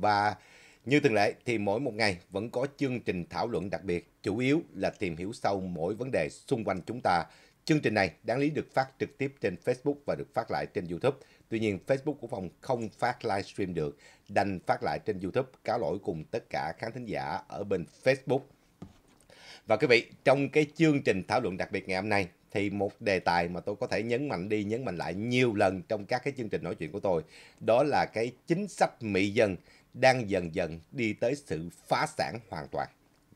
Và như thường lệ thì mỗi một ngày vẫn có chương trình thảo luận đặc biệt, chủ yếu là tìm hiểu sâu mỗi vấn đề xung quanh chúng ta. Chương trình này đáng lý được phát trực tiếp trên Facebook và được phát lại trên YouTube. Tuy nhiên Facebook của phòng không phát livestream được, đành phát lại trên YouTube cáo lỗi cùng tất cả khán thính giả ở bên Facebook. Và quý vị, trong cái chương trình thảo luận đặc biệt ngày hôm nay thì một đề tài mà tôi có thể nhấn mạnh đi nhấn mạnh lại nhiều lần trong các cái chương trình nói chuyện của tôi đó là cái chính sách Mỹ dân đang dần dần đi tới sự phá sản hoàn toàn.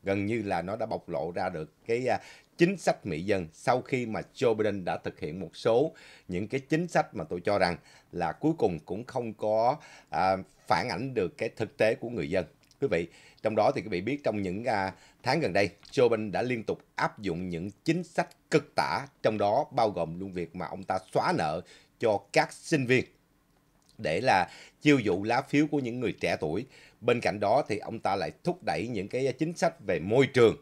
Gần như là nó đã bộc lộ ra được cái à, chính sách Mỹ dân sau khi mà Joe Biden đã thực hiện một số những cái chính sách mà tôi cho rằng là cuối cùng cũng không có à, phản ảnh được cái thực tế của người dân. Quý vị, trong đó thì quý vị biết trong những à, tháng gần đây, Joe Biden đã liên tục áp dụng những chính sách cực tả, trong đó bao gồm luôn việc mà ông ta xóa nợ cho các sinh viên để là chiêu dụ lá phiếu của những người trẻ tuổi. Bên cạnh đó thì ông ta lại thúc đẩy những cái chính sách về môi trường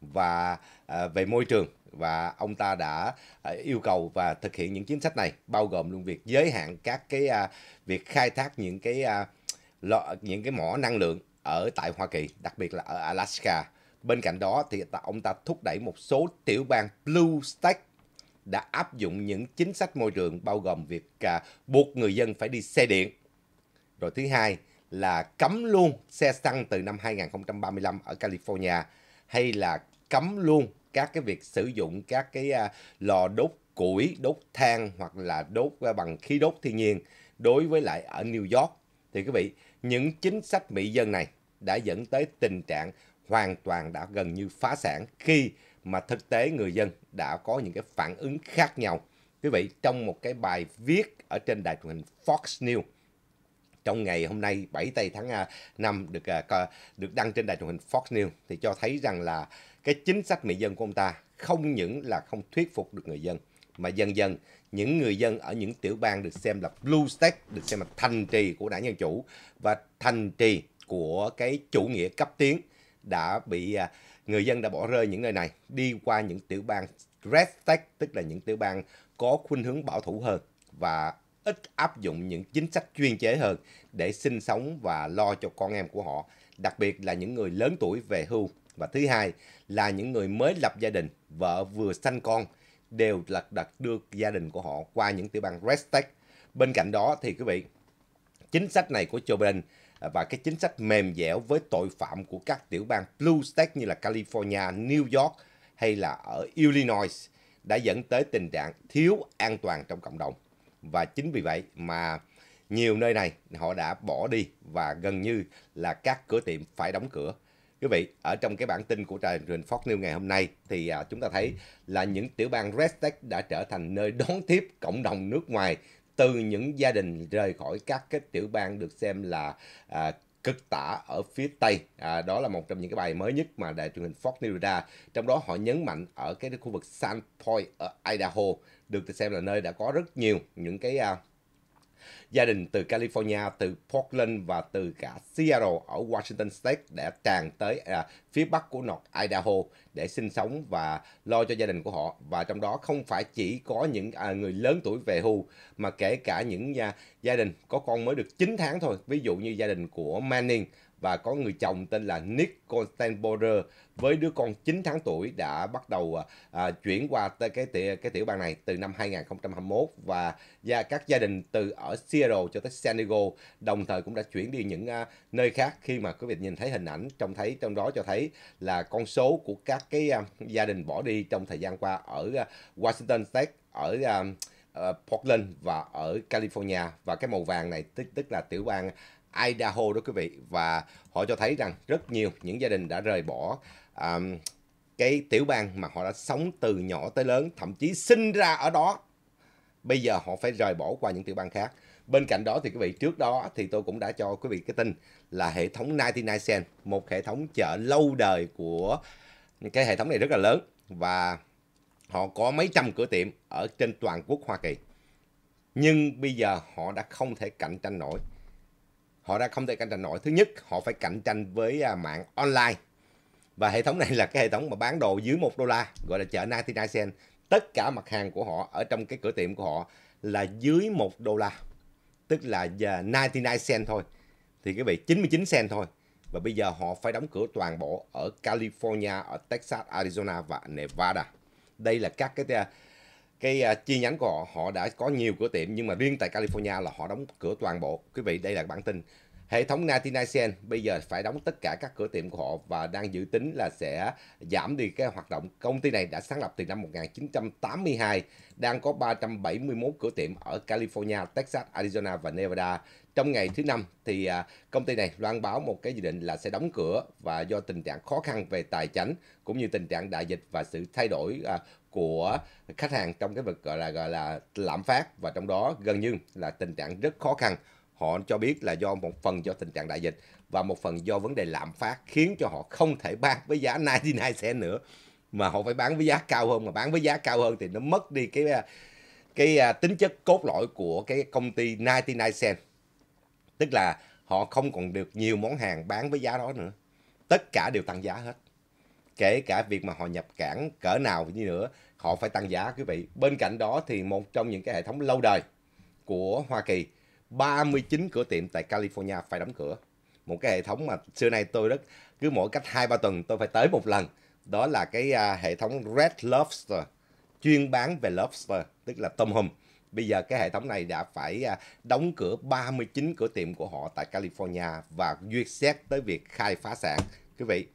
và à, về môi trường và ông ta đã à, yêu cầu và thực hiện những chính sách này bao gồm luôn việc giới hạn các cái à, việc khai thác những cái à, lọ, những cái mỏ năng lượng ở tại Hoa Kỳ, đặc biệt là ở Alaska. Bên cạnh đó thì ông ta thúc đẩy một số tiểu bang blue state đã áp dụng những chính sách môi trường bao gồm việc à, buộc người dân phải đi xe điện. Rồi thứ hai là cấm luôn xe xăng từ năm 2035 ở California hay là cấm luôn các cái việc sử dụng các cái à, lò đốt củi, đốt than hoặc là đốt à, bằng khí đốt thiên nhiên đối với lại ở New York. Thì quý vị, những chính sách mỹ dân này đã dẫn tới tình trạng hoàn toàn đã gần như phá sản khi mà thực tế người dân đã có những cái phản ứng khác nhau. Quý vị, trong một cái bài viết ở trên đài truyền hình Fox News trong ngày hôm nay 7 tây tháng 5 à, được à, được đăng trên đài truyền hình Fox News thì cho thấy rằng là cái chính sách mỹ dân của ông ta không những là không thuyết phục được người dân mà dần dần những người dân ở những tiểu bang được xem là blue state được xem là thành trì của đảng dân chủ và thành trì của cái chủ nghĩa cấp tiến đã bị à, người dân đã bỏ rơi những nơi này, đi qua những tiểu bang Red State, tức là những tiểu bang có khuynh hướng bảo thủ hơn và ít áp dụng những chính sách chuyên chế hơn để sinh sống và lo cho con em của họ, đặc biệt là những người lớn tuổi về hưu. Và thứ hai là những người mới lập gia đình, vợ vừa sanh con đều lật đặt đưa gia đình của họ qua những tiểu bang Red State. Bên cạnh đó thì quý vị, chính sách này của Joe Biden và cái chính sách mềm dẻo với tội phạm của các tiểu bang blue state như là California, New York hay là ở Illinois đã dẫn tới tình trạng thiếu an toàn trong cộng đồng. Và chính vì vậy mà nhiều nơi này họ đã bỏ đi và gần như là các cửa tiệm phải đóng cửa. Quý vị, ở trong cái bản tin của truyền hình Fox News ngày hôm nay thì à, chúng ta thấy là những tiểu bang Red State đã trở thành nơi đón tiếp cộng đồng nước ngoài từ những gia đình rời khỏi các cái tiểu bang được xem là à, cực tả ở phía Tây. À, đó là một trong những cái bài mới nhất mà đài truyền hình Fox News ra. Trong đó họ nhấn mạnh ở cái khu vực Sandpoint ở Idaho được xem là nơi đã có rất nhiều những cái à, gia đình từ California, từ Portland và từ cả Seattle ở Washington State đã tràn tới à, phía bắc của North Idaho để sinh sống và lo cho gia đình của họ và trong đó không phải chỉ có những à, người lớn tuổi về hưu mà kể cả những à, gia đình có con mới được 9 tháng thôi ví dụ như gia đình của Manning và có người chồng tên là Nick Constanborder với đứa con 9 tháng tuổi đã bắt đầu à, à, chuyển qua tới cái tiểu, cái tiểu bang này từ năm 2021 và gia, các gia đình từ ở Seattle cho tới San Diego đồng thời cũng đã chuyển đi những à, nơi khác khi mà quý vị nhìn thấy hình ảnh trong thấy trong đó cho thấy là con số của các cái à, gia đình bỏ đi trong thời gian qua ở à, Washington State ở à, ờ, Portland và ở California và cái màu vàng này tức tức là tiểu bang Idaho đó quý vị và họ cho thấy rằng rất nhiều những gia đình đã rời bỏ um, cái tiểu bang mà họ đã sống từ nhỏ tới lớn thậm chí sinh ra ở đó bây giờ họ phải rời bỏ qua những tiểu bang khác bên cạnh đó thì quý vị trước đó thì tôi cũng đã cho quý vị cái tin là hệ thống 99 cent một hệ thống chợ lâu đời của cái hệ thống này rất là lớn và họ có mấy trăm cửa tiệm ở trên toàn quốc Hoa Kỳ nhưng bây giờ họ đã không thể cạnh tranh nổi họ ra không thể cạnh tranh nổi thứ nhất họ phải cạnh tranh với à, mạng online và hệ thống này là cái hệ thống mà bán đồ dưới một đô la gọi là chợ 99 cent tất cả mặt hàng của họ ở trong cái cửa tiệm của họ là dưới một đô la tức là 99 cent thôi thì cái vị 99 cent thôi và bây giờ họ phải đóng cửa toàn bộ ở California, ở Texas, Arizona và Nevada. Đây là các cái à, cái uh, chi nhánh của họ họ đã có nhiều cửa tiệm nhưng mà riêng tại California là họ đóng cửa toàn bộ quý vị đây là bản tin hệ thống 99 bây giờ phải đóng tất cả các cửa tiệm của họ và đang dự tính là sẽ giảm đi cái hoạt động công ty này đã sáng lập từ năm 1982 đang có 371 cửa tiệm ở California, Texas, Arizona và Nevada trong ngày thứ năm thì à, công ty này loan báo một cái dự định là sẽ đóng cửa và do tình trạng khó khăn về tài chính cũng như tình trạng đại dịch và sự thay đổi à, của khách hàng trong cái vực gọi là gọi là lạm phát và trong đó gần như là tình trạng rất khó khăn họ cho biết là do một phần do tình trạng đại dịch và một phần do vấn đề lạm phát khiến cho họ không thể bán với giá 99 cent nữa mà họ phải bán với giá cao hơn mà bán với giá cao hơn thì nó mất đi cái cái à, tính chất cốt lõi của cái công ty 99 cent tức là họ không còn được nhiều món hàng bán với giá đó nữa tất cả đều tăng giá hết kể cả việc mà họ nhập cảng cỡ nào như nữa họ phải tăng giá quý vị bên cạnh đó thì một trong những cái hệ thống lâu đời của Hoa Kỳ 39 cửa tiệm tại California phải đóng cửa một cái hệ thống mà xưa nay tôi rất cứ mỗi cách hai ba tuần tôi phải tới một lần đó là cái à, hệ thống Red Lobster chuyên bán về lobster tức là tôm hùm bây giờ cái hệ thống này đã phải à, đóng cửa 39 cửa tiệm của họ tại California và duyệt xét tới việc khai phá sản quý vị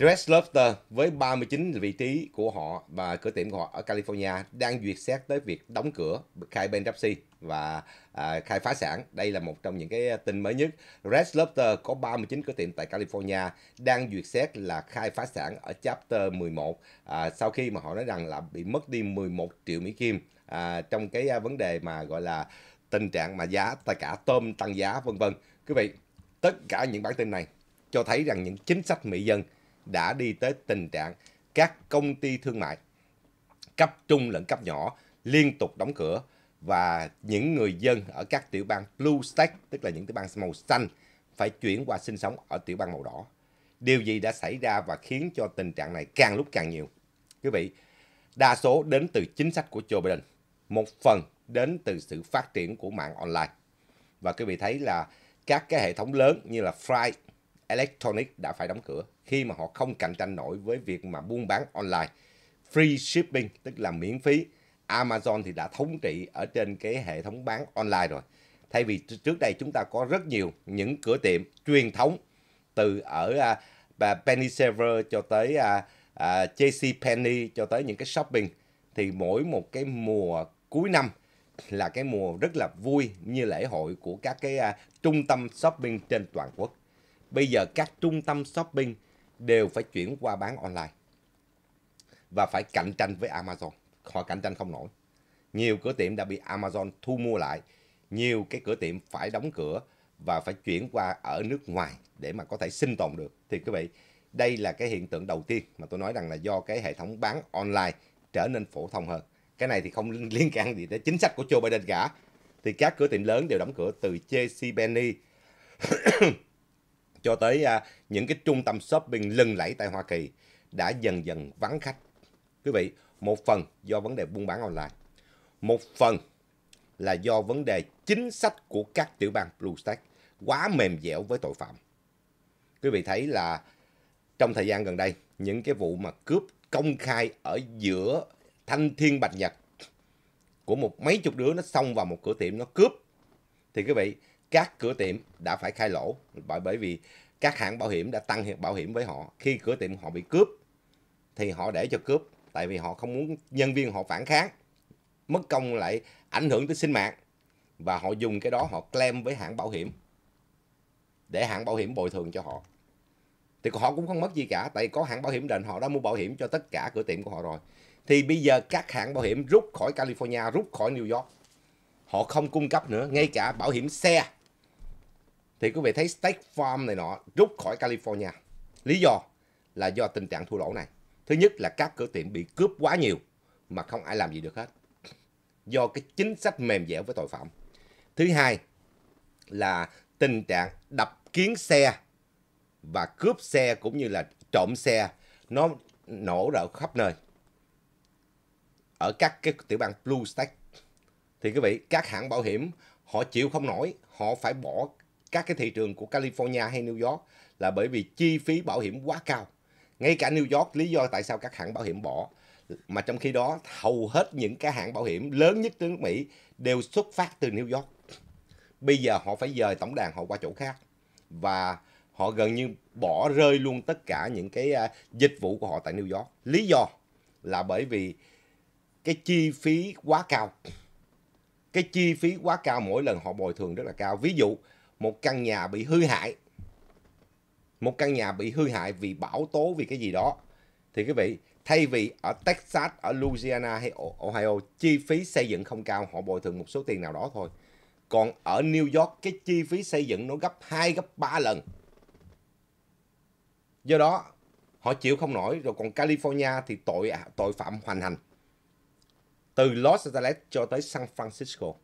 Dress Lobster với 39 vị trí của họ và cửa tiệm của họ ở California đang duyệt xét tới việc đóng cửa, khai bankruptcy và à, khai phá sản. Đây là một trong những cái tin mới nhất. Red Lobster có 39 cửa tiệm tại California đang duyệt xét là khai phá sản ở Chapter 11 à, sau khi mà họ nói rằng là bị mất đi 11 triệu Mỹ Kim à, trong cái à, vấn đề mà gọi là tình trạng mà giá tất cả tôm tăng giá vân vân. Quý vị, tất cả những bản tin này cho thấy rằng những chính sách mỹ dân đã đi tới tình trạng các công ty thương mại cấp trung lẫn cấp nhỏ liên tục đóng cửa và những người dân ở các tiểu bang blue state tức là những tiểu bang màu xanh phải chuyển qua sinh sống ở tiểu bang màu đỏ. Điều gì đã xảy ra và khiến cho tình trạng này càng lúc càng nhiều? Quý vị, đa số đến từ chính sách của Joe Biden, một phần đến từ sự phát triển của mạng online. Và quý vị thấy là các cái hệ thống lớn như là Fry Electronic đã phải đóng cửa khi mà họ không cạnh tranh nổi với việc mà buôn bán online. Free shipping tức là miễn phí. Amazon thì đã thống trị ở trên cái hệ thống bán online rồi. Thay vì trước đây chúng ta có rất nhiều những cửa tiệm truyền thống từ ở uh, Penny Saver cho tới uh, à, uh, à, JC Penny cho tới những cái shopping thì mỗi một cái mùa cuối năm là cái mùa rất là vui như lễ hội của các cái uh, trung tâm shopping trên toàn quốc. Bây giờ các trung tâm shopping đều phải chuyển qua bán online và phải cạnh tranh với Amazon. Họ cạnh tranh không nổi. Nhiều cửa tiệm đã bị Amazon thu mua lại. Nhiều cái cửa tiệm phải đóng cửa và phải chuyển qua ở nước ngoài để mà có thể sinh tồn được. Thì quý vị, đây là cái hiện tượng đầu tiên mà tôi nói rằng là do cái hệ thống bán online trở nên phổ thông hơn. Cái này thì không liên can gì tới chính sách của Joe Biden cả. Thì các cửa tiệm lớn đều đóng cửa từ JCPenney cho tới à, những cái trung tâm shopping lừng lẫy tại Hoa Kỳ đã dần dần vắng khách. Quý vị, một phần do vấn đề buôn bán online, một phần là do vấn đề chính sách của các tiểu bang Blue State quá mềm dẻo với tội phạm. Quý vị thấy là trong thời gian gần đây, những cái vụ mà cướp công khai ở giữa thanh thiên bạch nhật của một mấy chục đứa nó xông vào một cửa tiệm nó cướp thì quý vị các cửa tiệm đã phải khai lỗ bởi bởi vì các hãng bảo hiểm đã tăng bảo hiểm với họ khi cửa tiệm họ bị cướp thì họ để cho cướp tại vì họ không muốn nhân viên họ phản kháng mất công lại ảnh hưởng tới sinh mạng và họ dùng cái đó họ claim với hãng bảo hiểm để hãng bảo hiểm bồi thường cho họ thì họ cũng không mất gì cả tại có hãng bảo hiểm đền họ đã mua bảo hiểm cho tất cả cửa tiệm của họ rồi thì bây giờ các hãng bảo hiểm rút khỏi California rút khỏi New York họ không cung cấp nữa ngay cả bảo hiểm xe thì quý vị thấy State Farm này nọ rút khỏi California. Lý do là do tình trạng thua lỗ này. Thứ nhất là các cửa tiệm bị cướp quá nhiều mà không ai làm gì được hết. Do cái chính sách mềm dẻo với tội phạm. Thứ hai là tình trạng đập kiến xe và cướp xe cũng như là trộm xe nó nổ rợ khắp nơi. Ở các cái tiểu bang Blue State thì quý vị, các hãng bảo hiểm họ chịu không nổi, họ phải bỏ các cái thị trường của California hay New York là bởi vì chi phí bảo hiểm quá cao. Ngay cả New York lý do tại sao các hãng bảo hiểm bỏ mà trong khi đó hầu hết những cái hãng bảo hiểm lớn nhất nước Mỹ đều xuất phát từ New York. Bây giờ họ phải dời tổng đàn họ qua chỗ khác và họ gần như bỏ rơi luôn tất cả những cái à, dịch vụ của họ tại New York. Lý do là bởi vì cái chi phí quá cao. Cái chi phí quá cao mỗi lần họ bồi thường rất là cao. Ví dụ một căn nhà bị hư hại một căn nhà bị hư hại vì bão tố vì cái gì đó thì quý vị thay vì ở Texas ở Louisiana hay Ohio chi phí xây dựng không cao họ bồi thường một số tiền nào đó thôi còn ở New York cái chi phí xây dựng nó gấp 2 gấp 3 lần do đó họ chịu không nổi rồi còn California thì tội à, tội phạm hoành hành từ Los Angeles cho tới San Francisco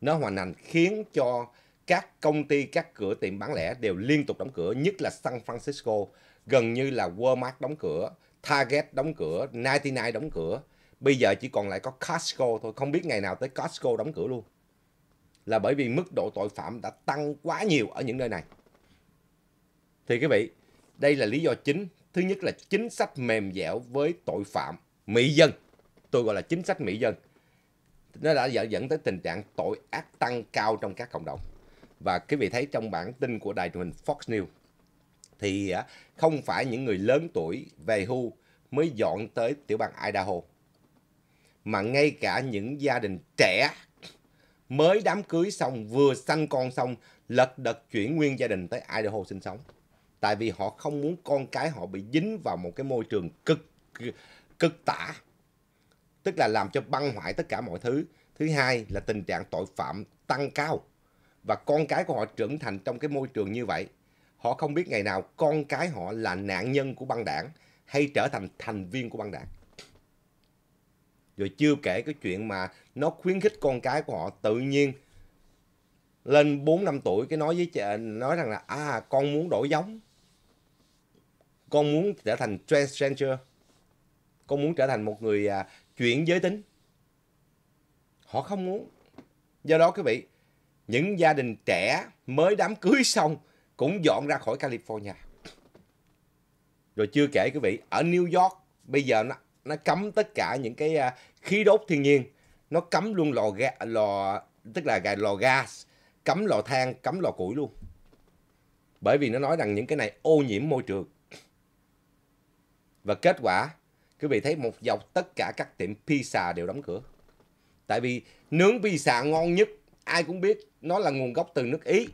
nó hoành hành khiến cho các công ty, các cửa tiệm bán lẻ đều liên tục đóng cửa, nhất là San Francisco. Gần như là Walmart đóng cửa, Target đóng cửa, 99 đóng cửa. Bây giờ chỉ còn lại có Costco thôi, không biết ngày nào tới Costco đóng cửa luôn. Là bởi vì mức độ tội phạm đã tăng quá nhiều ở những nơi này. Thì quý vị, đây là lý do chính. Thứ nhất là chính sách mềm dẻo với tội phạm mỹ dân. Tôi gọi là chính sách mỹ dân. Nó đã dẫn tới tình trạng tội ác tăng cao trong các cộng đồng. Và quý vị thấy trong bản tin của đài truyền hình Fox News thì à, không phải những người lớn tuổi về hưu mới dọn tới tiểu bang Idaho mà ngay cả những gia đình trẻ mới đám cưới xong vừa sanh con xong lật đật chuyển nguyên gia đình tới Idaho sinh sống tại vì họ không muốn con cái họ bị dính vào một cái môi trường cực cực tả tức là làm cho băng hoại tất cả mọi thứ thứ hai là tình trạng tội phạm tăng cao và con cái của họ trưởng thành trong cái môi trường như vậy họ không biết ngày nào con cái họ là nạn nhân của băng đảng hay trở thành thành viên của băng đảng rồi chưa kể cái chuyện mà nó khuyến khích con cái của họ tự nhiên lên 4 năm tuổi cái nói với chị, nói rằng là à con muốn đổi giống. Con muốn trở thành transgender. Con muốn trở thành một người à, chuyển giới tính. Họ không muốn. Do đó quý vị, những gia đình trẻ mới đám cưới xong cũng dọn ra khỏi California. Rồi chưa kể quý vị, ở New York bây giờ nó nó cấm tất cả những cái à, khí đốt thiên nhiên, nó cấm luôn lò ga, lò tức là lò gas, cấm lò than, cấm lò củi luôn. Bởi vì nó nói rằng những cái này ô nhiễm môi trường. Và kết quả, quý vị thấy một dọc tất cả các tiệm pizza đều đóng cửa. Tại vì nướng pizza ngon nhất ai cũng biết nó là nguồn gốc từ nước Ý.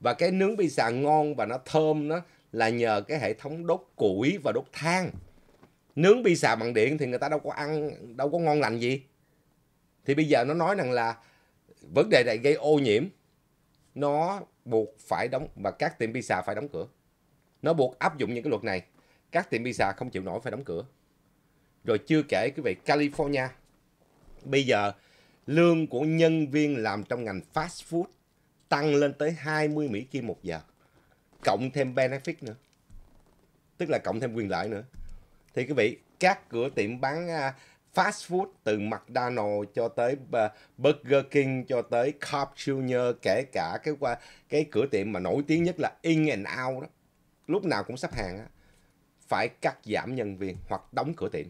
Và cái nướng pizza ngon và nó thơm nó là nhờ cái hệ thống đốt củi và đốt than. Nướng pizza bằng điện thì người ta đâu có ăn, đâu có ngon lành gì. Thì bây giờ nó nói rằng là vấn đề này gây ô nhiễm. Nó buộc phải đóng và các tiệm pizza phải đóng cửa. Nó buộc áp dụng những cái luật này. Các tiệm pizza không chịu nổi phải đóng cửa. Rồi chưa kể cái về California. Bây giờ lương của nhân viên làm trong ngành fast food tăng lên tới 20 Mỹ Kim một giờ. Cộng thêm benefit nữa. Tức là cộng thêm quyền lợi nữa. Thì quý vị, các cửa tiệm bán à, fast food từ McDonald's cho tới à, Burger King cho tới Carl Jr. kể cả cái qua cái cửa tiệm mà nổi tiếng nhất là In and Out đó. Lúc nào cũng sắp hàng á. Phải cắt giảm nhân viên hoặc đóng cửa tiệm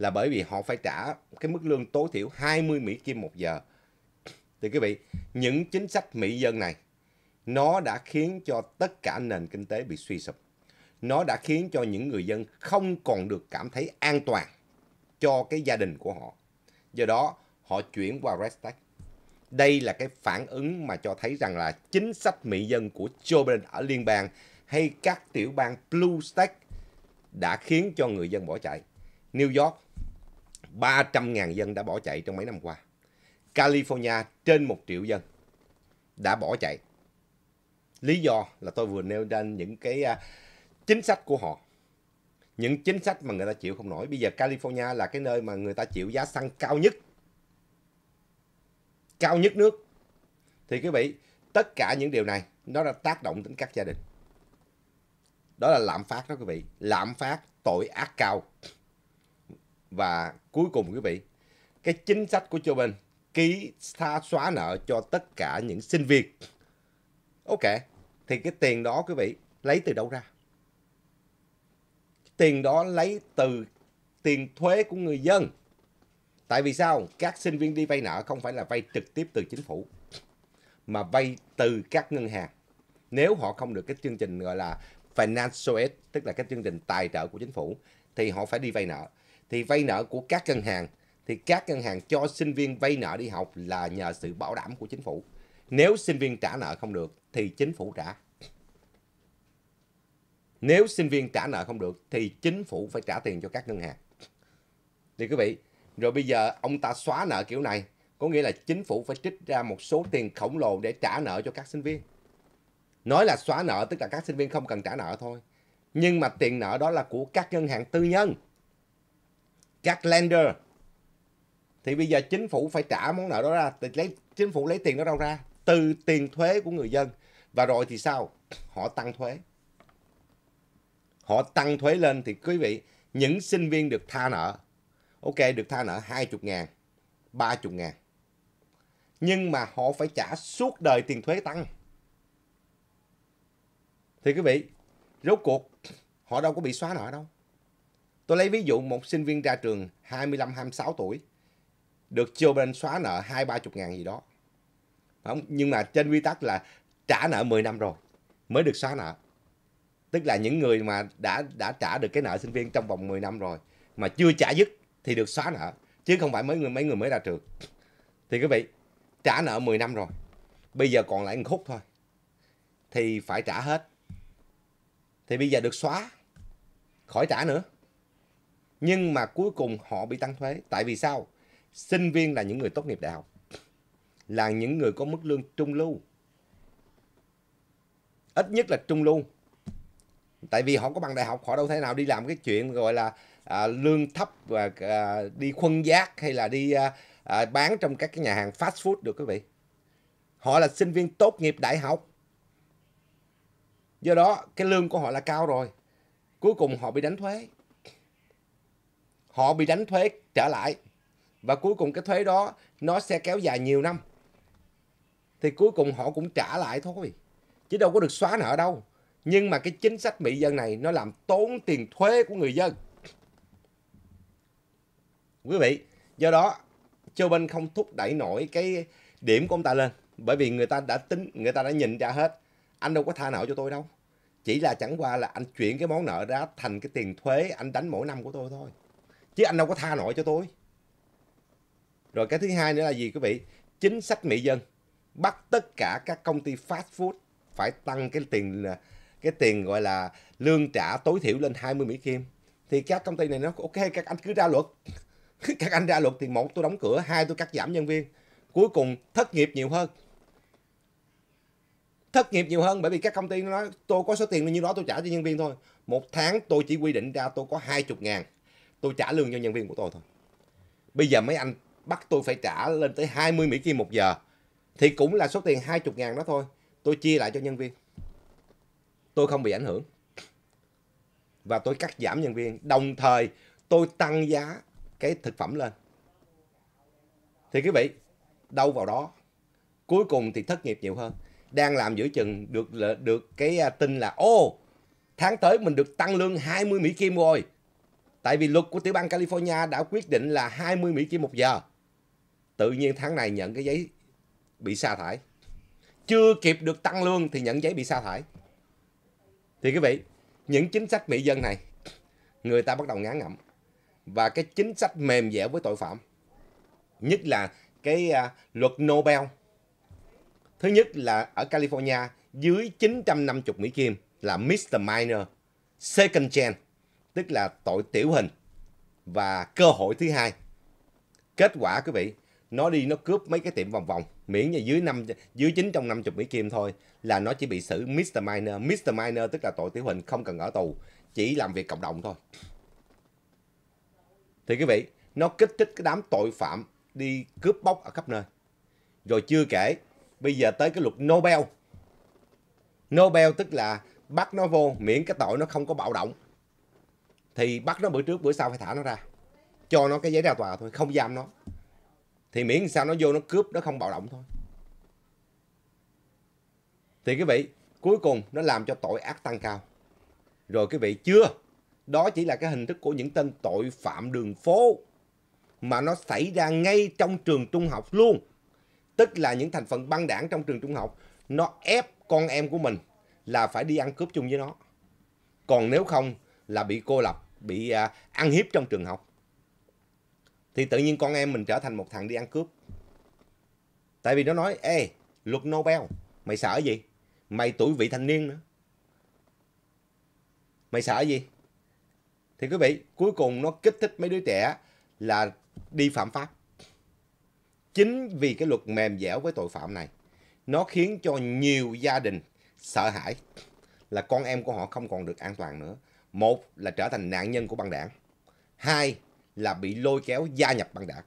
là bởi vì họ phải trả cái mức lương tối thiểu 20 Mỹ Kim một giờ. Thì quý vị, những chính sách Mỹ dân này nó đã khiến cho tất cả nền kinh tế bị suy sụp. Nó đã khiến cho những người dân không còn được cảm thấy an toàn cho cái gia đình của họ. Do đó, họ chuyển qua Red Đây là cái phản ứng mà cho thấy rằng là chính sách mỹ dân của Joe Biden ở liên bang hay các tiểu bang Blue State đã khiến cho người dân bỏ chạy. New York 300.000 dân đã bỏ chạy trong mấy năm qua. California trên 1 triệu dân đã bỏ chạy. Lý do là tôi vừa nêu ra những cái à, chính sách của họ. Những chính sách mà người ta chịu không nổi. Bây giờ California là cái nơi mà người ta chịu giá xăng cao nhất. Cao nhất nước. Thì quý vị, tất cả những điều này nó đã tác động đến các gia đình. Đó là lạm phát đó quý vị. Lạm phát tội ác cao. Và cuối cùng quý vị, cái chính sách của Joe Biden ký tha xóa nợ cho tất cả những sinh viên. Ok, thì cái tiền đó quý vị lấy từ đâu ra? Tiền đó lấy từ tiền thuế của người dân. Tại vì sao? Các sinh viên đi vay nợ không phải là vay trực tiếp từ chính phủ mà vay từ các ngân hàng. Nếu họ không được cái chương trình gọi là financial aid, tức là cái chương trình tài trợ của chính phủ thì họ phải đi vay nợ thì vay nợ của các ngân hàng thì các ngân hàng cho sinh viên vay nợ đi học là nhờ sự bảo đảm của chính phủ. Nếu sinh viên trả nợ không được thì chính phủ trả. Nếu sinh viên trả nợ không được thì chính phủ phải trả tiền cho các ngân hàng. Thì quý vị, rồi bây giờ ông ta xóa nợ kiểu này, có nghĩa là chính phủ phải trích ra một số tiền khổng lồ để trả nợ cho các sinh viên. Nói là xóa nợ tức là các sinh viên không cần trả nợ thôi. Nhưng mà tiền nợ đó là của các ngân hàng tư nhân các lender thì bây giờ chính phủ phải trả món nợ đó ra thì lấy chính phủ lấy tiền đó đâu ra từ tiền thuế của người dân và rồi thì sao họ tăng thuế họ tăng thuế lên thì quý vị những sinh viên được tha nợ ok được tha nợ 20 ngàn 30 ngàn nhưng mà họ phải trả suốt đời tiền thuế tăng thì quý vị rốt cuộc họ đâu có bị xóa nợ đâu Tôi lấy ví dụ một sinh viên ra trường 25-26 tuổi, được bên xóa nợ 2-30 ngàn gì đó. Không? Nhưng mà trên quy tắc là trả nợ 10 năm rồi mới được xóa nợ. Tức là những người mà đã đã trả được cái nợ sinh viên trong vòng 10 năm rồi mà chưa trả dứt thì được xóa nợ, chứ không phải mấy người mấy người mới ra trường. Thì quý vị, trả nợ 10 năm rồi. Bây giờ còn lại một khúc thôi. Thì phải trả hết. Thì bây giờ được xóa khỏi trả nữa nhưng mà cuối cùng họ bị tăng thuế. Tại vì sao? Sinh viên là những người tốt nghiệp đại học, là những người có mức lương trung lưu. Ít nhất là trung lưu. Tại vì họ có bằng đại học, họ đâu thể nào đi làm cái chuyện gọi là à, lương thấp và à, đi khuân giác hay là đi à, à, bán trong các cái nhà hàng fast food được quý vị. Họ là sinh viên tốt nghiệp đại học. Do đó, cái lương của họ là cao rồi. Cuối cùng họ bị đánh thuế họ bị đánh thuế trở lại và cuối cùng cái thuế đó nó sẽ kéo dài nhiều năm thì cuối cùng họ cũng trả lại thôi chứ đâu có được xóa nợ đâu nhưng mà cái chính sách mỹ dân này nó làm tốn tiền thuế của người dân quý vị do đó châu Biden không thúc đẩy nổi cái điểm của ông ta lên bởi vì người ta đã tính người ta đã nhìn ra hết anh đâu có tha nợ cho tôi đâu chỉ là chẳng qua là anh chuyển cái món nợ ra thành cái tiền thuế anh đánh mỗi năm của tôi thôi chứ anh đâu có tha nổi cho tôi rồi cái thứ hai nữa là gì quý vị chính sách mỹ dân bắt tất cả các công ty fast food phải tăng cái tiền cái tiền gọi là lương trả tối thiểu lên 20 Mỹ Kim thì các công ty này nó ok các anh cứ ra luật các anh ra luật thì một tôi đóng cửa hai tôi cắt giảm nhân viên cuối cùng thất nghiệp nhiều hơn thất nghiệp nhiều hơn bởi vì các công ty nó nói tôi có số tiền như đó tôi trả cho nhân viên thôi một tháng tôi chỉ quy định ra tôi có 20 ngàn tôi trả lương cho nhân viên của tôi thôi bây giờ mấy anh bắt tôi phải trả lên tới 20 Mỹ Kim một giờ thì cũng là số tiền 20 ngàn đó thôi tôi chia lại cho nhân viên tôi không bị ảnh hưởng và tôi cắt giảm nhân viên đồng thời tôi tăng giá cái thực phẩm lên thì quý vị đâu vào đó cuối cùng thì thất nghiệp nhiều hơn đang làm giữa chừng được được cái à, tin là ô tháng tới mình được tăng lương 20 Mỹ Kim rồi Tại vì luật của tiểu bang California đã quyết định là 20 Mỹ kim một giờ. Tự nhiên tháng này nhận cái giấy bị sa thải. Chưa kịp được tăng lương thì nhận giấy bị sa thải. Thì quý vị, những chính sách mỹ dân này, người ta bắt đầu ngán ngẩm. Và cái chính sách mềm dẻo với tội phạm, nhất là cái à, luật Nobel. Thứ nhất là ở California dưới 950 Mỹ Kim là Mr. Minor, Second Gen tức là tội tiểu hình và cơ hội thứ hai. Kết quả quý vị, nó đi nó cướp mấy cái tiệm vòng vòng, miễn là dưới năm dưới chín trong 50 Mỹ Kim thôi là nó chỉ bị xử Mr. Minor. Mr. Minor tức là tội tiểu hình không cần ở tù, chỉ làm việc cộng đồng thôi. Thì quý vị, nó kích thích cái đám tội phạm đi cướp bóc ở khắp nơi. Rồi chưa kể, bây giờ tới cái luật Nobel. Nobel tức là bắt nó vô miễn cái tội nó không có bạo động thì bắt nó bữa trước bữa sau phải thả nó ra cho nó cái giấy ra tòa thôi không giam nó thì miễn sao nó vô nó cướp nó không bạo động thôi thì quý vị cuối cùng nó làm cho tội ác tăng cao rồi quý vị chưa đó chỉ là cái hình thức của những tên tội phạm đường phố mà nó xảy ra ngay trong trường trung học luôn tức là những thành phần băng đảng trong trường trung học nó ép con em của mình là phải đi ăn cướp chung với nó còn nếu không là bị cô lập bị à, ăn hiếp trong trường học thì tự nhiên con em mình trở thành một thằng đi ăn cướp tại vì nó nói ê luật nobel mày sợ gì mày tuổi vị thanh niên nữa mày sợ gì thì quý vị cuối cùng nó kích thích mấy đứa trẻ là đi phạm pháp chính vì cái luật mềm dẻo với tội phạm này nó khiến cho nhiều gia đình sợ hãi là con em của họ không còn được an toàn nữa một là trở thành nạn nhân của băng đảng. Hai là bị lôi kéo gia nhập băng đảng.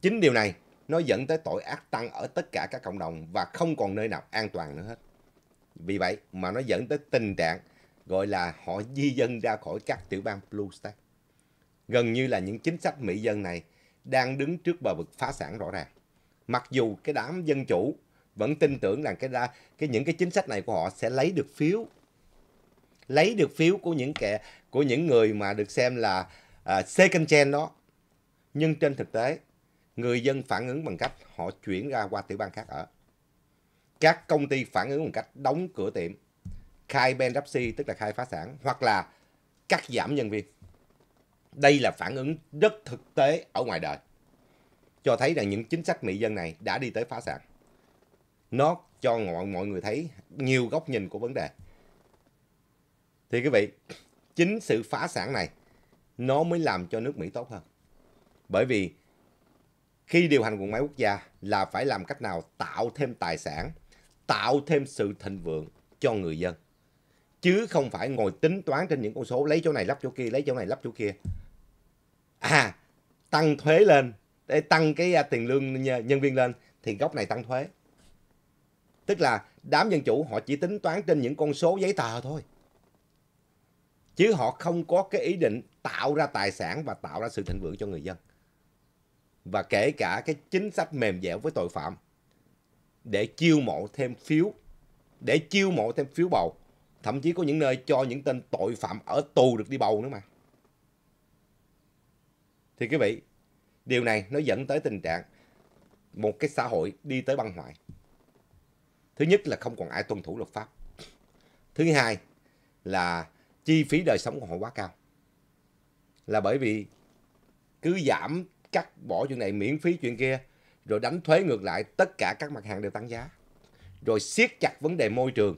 Chính điều này nó dẫn tới tội ác tăng ở tất cả các cộng đồng và không còn nơi nào an toàn nữa hết. Vì vậy mà nó dẫn tới tình trạng gọi là họ di dân ra khỏi các tiểu bang Blue State. Gần như là những chính sách Mỹ dân này đang đứng trước bờ vực phá sản rõ ràng. Mặc dù cái đám dân chủ vẫn tin tưởng rằng cái, đa, cái những cái chính sách này của họ sẽ lấy được phiếu lấy được phiếu của những kẻ của những người mà được xem là uh, second gen đó nhưng trên thực tế người dân phản ứng bằng cách họ chuyển ra qua tiểu bang khác ở các công ty phản ứng bằng cách đóng cửa tiệm khai bankruptcy tức là khai phá sản hoặc là cắt giảm nhân viên đây là phản ứng rất thực tế ở ngoài đời cho thấy rằng những chính sách mỹ dân này đã đi tới phá sản nó cho mọi, mọi người thấy nhiều góc nhìn của vấn đề thì quý vị, chính sự phá sản này nó mới làm cho nước Mỹ tốt hơn. Bởi vì khi điều hành quần máy quốc gia là phải làm cách nào tạo thêm tài sản, tạo thêm sự thịnh vượng cho người dân. Chứ không phải ngồi tính toán trên những con số lấy chỗ này lắp chỗ kia, lấy chỗ này lắp chỗ kia. À, tăng thuế lên, để tăng cái à, tiền lương nhân viên lên thì góc này tăng thuế. Tức là đám dân chủ họ chỉ tính toán trên những con số giấy tờ thôi chứ họ không có cái ý định tạo ra tài sản và tạo ra sự thịnh vượng cho người dân và kể cả cái chính sách mềm dẻo với tội phạm để chiêu mộ thêm phiếu để chiêu mộ thêm phiếu bầu thậm chí có những nơi cho những tên tội phạm ở tù được đi bầu nữa mà thì quý vị điều này nó dẫn tới tình trạng một cái xã hội đi tới băng hoại thứ nhất là không còn ai tuân thủ luật pháp thứ hai là chi phí đời sống của họ quá cao là bởi vì cứ giảm cắt bỏ chuyện này miễn phí chuyện kia rồi đánh thuế ngược lại tất cả các mặt hàng đều tăng giá rồi siết chặt vấn đề môi trường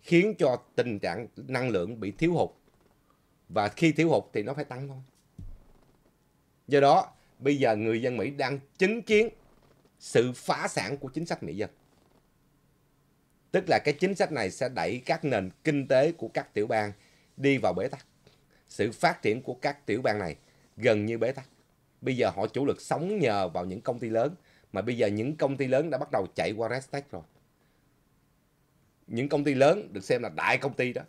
khiến cho tình trạng năng lượng bị thiếu hụt và khi thiếu hụt thì nó phải tăng thôi do đó bây giờ người dân Mỹ đang chứng kiến sự phá sản của chính sách Mỹ dân tức là cái chính sách này sẽ đẩy các nền kinh tế của các tiểu bang đi vào bế tắc. Sự phát triển của các tiểu bang này gần như bế tắc. Bây giờ họ chủ lực sống nhờ vào những công ty lớn, mà bây giờ những công ty lớn đã bắt đầu chạy qua Restec rồi. Những công ty lớn được xem là đại công ty đó.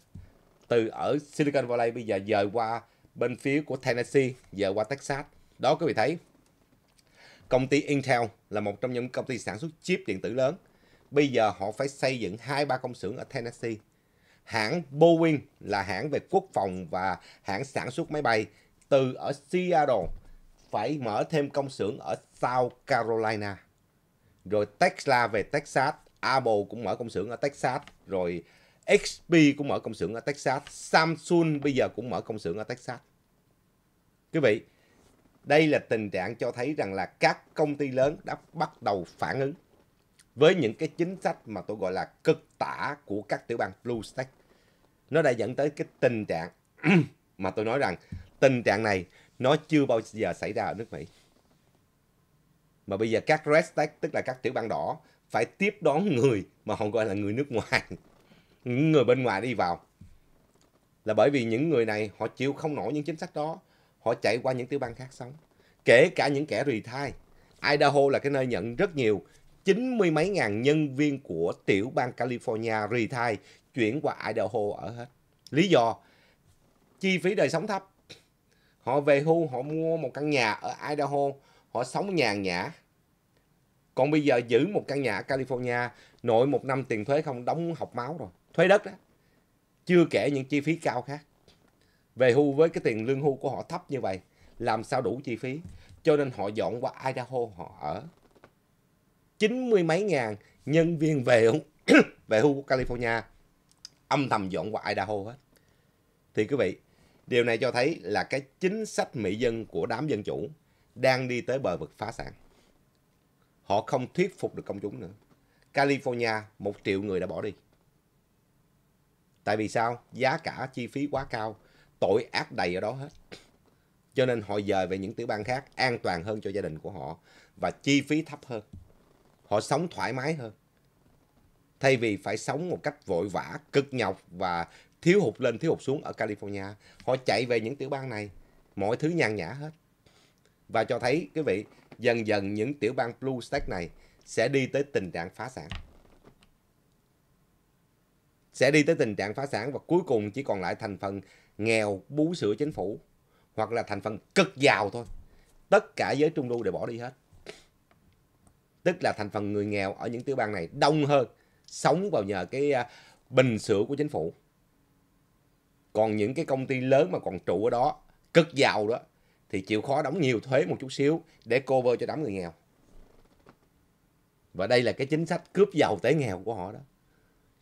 Từ ở Silicon Valley bây giờ dời qua bên phía của Tennessee, dời qua Texas. Đó quý vị thấy, công ty Intel là một trong những công ty sản xuất chip điện tử lớn. Bây giờ họ phải xây dựng hai ba công xưởng ở Tennessee hãng Boeing là hãng về quốc phòng và hãng sản xuất máy bay từ ở Seattle phải mở thêm công xưởng ở South Carolina. Rồi Tesla về Texas, Apple cũng mở công xưởng ở Texas, rồi XP cũng mở công xưởng ở Texas, Samsung bây giờ cũng mở công xưởng ở Texas. Quý vị, đây là tình trạng cho thấy rằng là các công ty lớn đã bắt đầu phản ứng với những cái chính sách mà tôi gọi là cực tả của các tiểu bang blue state nó đã dẫn tới cái tình trạng mà tôi nói rằng tình trạng này nó chưa bao giờ xảy ra ở nước Mỹ mà bây giờ các red state tức là các tiểu bang đỏ phải tiếp đón người mà họ gọi là người nước ngoài những người bên ngoài đi vào là bởi vì những người này họ chịu không nổi những chính sách đó họ chạy qua những tiểu bang khác sống kể cả những kẻ rì thai Idaho là cái nơi nhận rất nhiều chín mươi mấy ngàn nhân viên của tiểu bang California retire chuyển qua Idaho ở hết. Lý do chi phí đời sống thấp. Họ về hưu, họ mua một căn nhà ở Idaho, họ sống nhàn nhã. Còn bây giờ giữ một căn nhà ở California, nội một năm tiền thuế không đóng học máu rồi. Thuế đất đó. Chưa kể những chi phí cao khác. Về hưu với cái tiền lương hưu của họ thấp như vậy, làm sao đủ chi phí? Cho nên họ dọn qua Idaho họ ở chín mươi mấy ngàn nhân viên về về hưu của California âm thầm dọn qua Idaho hết. Thì quý vị, điều này cho thấy là cái chính sách mỹ dân của đám dân chủ đang đi tới bờ vực phá sản. Họ không thuyết phục được công chúng nữa. California, một triệu người đã bỏ đi. Tại vì sao? Giá cả chi phí quá cao, tội ác đầy ở đó hết. Cho nên họ dời về những tiểu bang khác an toàn hơn cho gia đình của họ và chi phí thấp hơn họ sống thoải mái hơn. Thay vì phải sống một cách vội vã, cực nhọc và thiếu hụt lên thiếu hụt xuống ở California, họ chạy về những tiểu bang này, mọi thứ nhàn nhã hết. Và cho thấy quý vị, dần dần những tiểu bang blue state này sẽ đi tới tình trạng phá sản. Sẽ đi tới tình trạng phá sản và cuối cùng chỉ còn lại thành phần nghèo bú sữa chính phủ hoặc là thành phần cực giàu thôi. Tất cả giới trung lưu đều bỏ đi hết tức là thành phần người nghèo ở những tiểu bang này đông hơn sống vào nhờ cái à, bình sữa của chính phủ còn những cái công ty lớn mà còn trụ ở đó cực giàu đó thì chịu khó đóng nhiều thuế một chút xíu để cover cho đám người nghèo và đây là cái chính sách cướp giàu tới nghèo của họ đó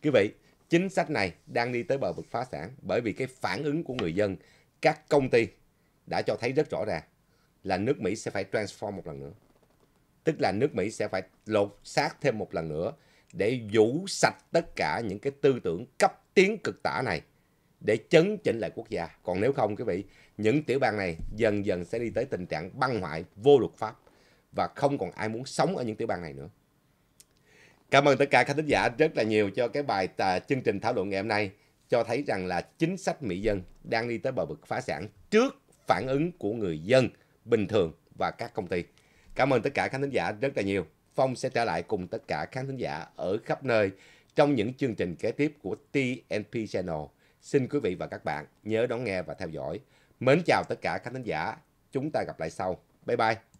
quý vị chính sách này đang đi tới bờ vực phá sản bởi vì cái phản ứng của người dân các công ty đã cho thấy rất rõ ràng là nước Mỹ sẽ phải transform một lần nữa tức là nước Mỹ sẽ phải lột xác thêm một lần nữa để vũ sạch tất cả những cái tư tưởng cấp tiến cực tả này để chấn chỉnh lại quốc gia. Còn nếu không quý vị, những tiểu bang này dần dần sẽ đi tới tình trạng băng hoại vô luật pháp và không còn ai muốn sống ở những tiểu bang này nữa. Cảm ơn tất cả các thính giả rất là nhiều cho cái bài tà, chương trình thảo luận ngày hôm nay cho thấy rằng là chính sách Mỹ dân đang đi tới bờ vực phá sản trước phản ứng của người dân bình thường và các công ty. Cảm ơn tất cả khán thính giả rất là nhiều. Phong sẽ trở lại cùng tất cả khán thính giả ở khắp nơi trong những chương trình kế tiếp của TNP Channel. Xin quý vị và các bạn nhớ đón nghe và theo dõi. Mến chào tất cả khán thính giả. Chúng ta gặp lại sau. Bye bye.